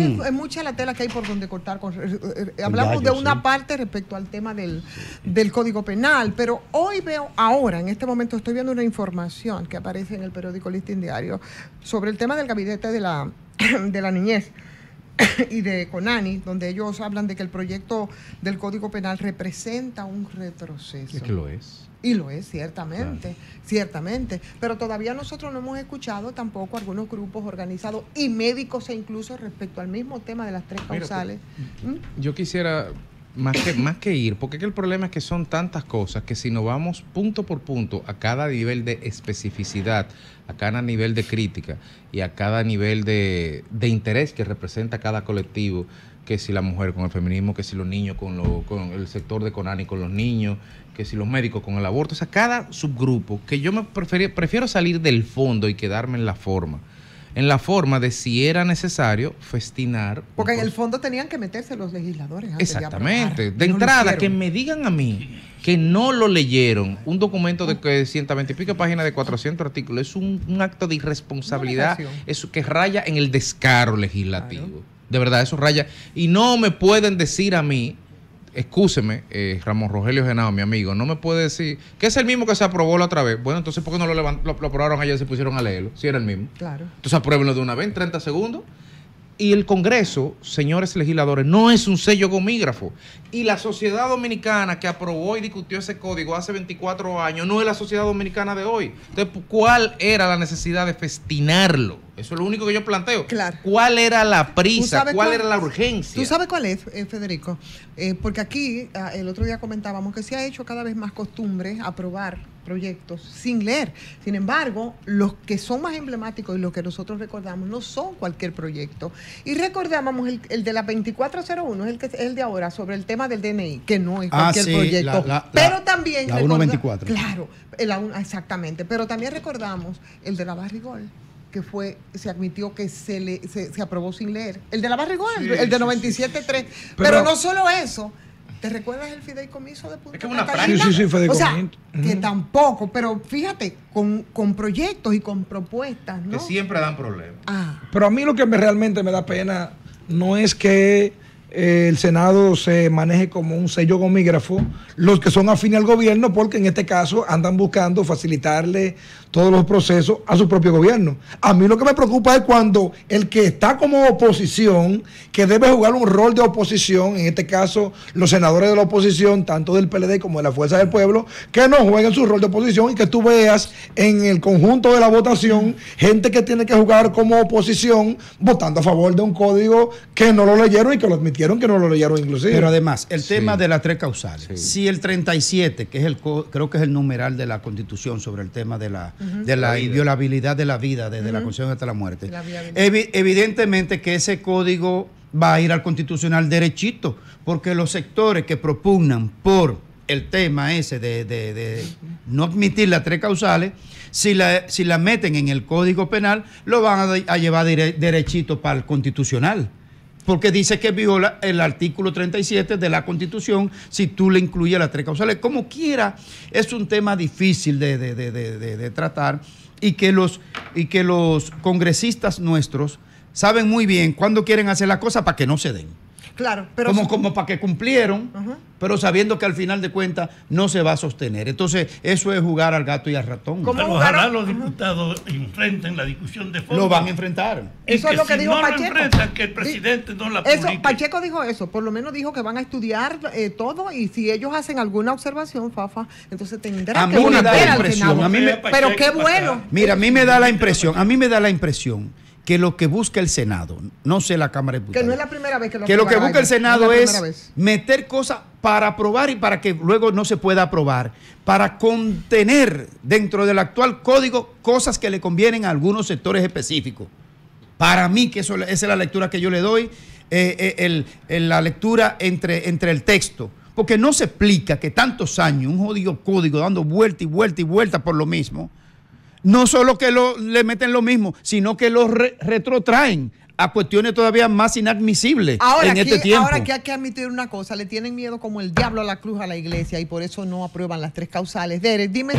es mucha la tela que hay por donde cortar. Eh, eh, hablamos de una parte respecto al tema del, Código Penal, pero hoy veo, ahora, en este momento, estoy viendo una información que aparece en el periódico Listín Diario sobre el tema del gabinete de la niñez. y de Conani, donde ellos hablan de que el proyecto del Código Penal representa un retroceso. Es que lo es. Y lo es, ciertamente, ciertamente. Pero todavía nosotros no hemos escuchado tampoco algunos grupos organizados y médicos e incluso respecto al mismo tema de las tres causales. ¿Mm? Yo quisiera más que, más que ir, porque el problema es que son tantas cosas que si nos vamos punto por punto a cada nivel de especificidad, a cada nivel de crítica y a cada nivel de, de interés que representa cada colectivo, que si la mujer con el feminismo, que si los niños con, lo, con el sector de Conani con los niños, que si los médicos con el aborto, o sea, cada subgrupo, que yo me prefiero salir del fondo y quedarme en la forma en la forma de si era necesario festinar. Porque en el fondo tenían que meterse los legisladores. Exactamente. De, entrada, que me digan a mí que no lo leyeron, un documento de que 120 y páginas de 400 artículos, es un, acto de irresponsabilidad eso que raya en el descaro legislativo. De verdad, eso raya. Y no me pueden decir a mí excúseme, eh, Ramón Rogelio Genao, mi amigo, no me puede decir que es el mismo que se aprobó la otra vez. Bueno, entonces, ¿por qué no lo, lo, lo aprobaron ayer y se pusieron a leerlo? Si era el mismo. Claro. Entonces, apruébenlo de una vez en 30 segundos. Y el Congreso, señores legisladores, no es un sello gomígrafo. Y la sociedad dominicana que aprobó y discutió ese código hace 24 años no es la sociedad dominicana de hoy. Entonces, ¿cuál era la necesidad de festinarlo? Eso es lo único que yo planteo. Claro. ¿Cuál era la prisa? ¿Cuál, era la urgencia? ¿Tú sabes cuál es, eh, Federico? Eh, porque aquí ah, el otro día comentábamos que se ha hecho cada vez más costumbre aprobar proyectos sin leer. Sin embargo, los que son más emblemáticos y los que nosotros recordamos no son cualquier proyecto. Y recordábamos el, de la 2401, es el que es el de ahora, sobre el tema del DNI, que no es cualquier proyecto. pero también. Claro, exactamente. Pero también recordamos el de la Barrigol que fue, se admitió que se, le, se, aprobó sin leer. El de la barrigón, el, de 97.3. Pero, Pero no solo eso. ¿Te recuerdas el fideicomiso de Punta Es que una Sí, sí, sí, que tampoco, pero fíjate, con, proyectos y con propuestas, Que siempre dan problemas. Ah. Pero a mí lo que me, realmente me da pena no es que el Senado se maneje como un sello gomígrafo, los que son afines al gobierno, porque en este caso andan buscando facilitarle todos los procesos a su propio gobierno. A mí lo que me preocupa es cuando el que está como oposición, que debe jugar un rol de oposición, en este caso los senadores de la oposición, tanto del PLD como de la Fuerza del Pueblo, que no jueguen su rol de oposición y que tú veas en el conjunto de la votación gente que tiene que jugar como oposición votando a favor de un código que no lo leyeron y que lo admitieron que no lo leyeron inclusive. Pero además, el tema de las tres causales. Si el 37, que es el creo que es el numeral de la Constitución sobre el tema de la, de la, inviolabilidad de la vida, desde la concepción hasta la muerte, evidentemente que ese código va a ir al constitucional derechito, porque los sectores que propugnan por el tema ese de, no admitir las tres causales, si la, si la meten en el Código Penal, lo van a, llevar derechito para el Constitucional porque dice que viola el artículo 37 de la Constitución si tú le incluyes las tres causales. Como quiera, es un tema difícil de, de tratar y que, los, y que los congresistas nuestros saben muy bien cuándo quieren hacer las cosas para que no se den como, para que cumplieron, pero sabiendo que al final de cuentas no se va a sostener. Entonces, eso es jugar al gato y al ratón. Pero ojalá los diputados enfrenten la discusión de fondo. Lo van a enfrentar. Eso es lo que dijo no Pacheco. que el presidente eso, Pacheco dijo eso, por lo menos dijo que van a estudiar eh, todo y si ellos hacen alguna observación, Fafa, entonces tendrán que volver A mí me, pero qué bueno. Mira, a mí me da la impresión, a mí me da la impresión que lo que busca el Senado, no sé la Cámara de Diputados. Que no es la primera vez que lo Que, lo que busca el Senado es, meter cosas para aprobar y para que luego no se pueda aprobar, para contener dentro del actual código cosas que le convienen a algunos sectores específicos. Para mí, que eso, esa es la lectura que yo le doy, eh, eh, la lectura entre, entre el texto. Porque no se explica que tantos años, un jodido código dando vuelta y vuelta y vuelta por lo mismo, no solo que lo, le meten lo mismo, sino que lo retrotraen a cuestiones todavía más inadmisibles ahora en este tiempo. Ahora que hay que admitir una cosa, le tienen miedo como el diablo a la cruz a la iglesia y por eso no aprueban las tres causales. dime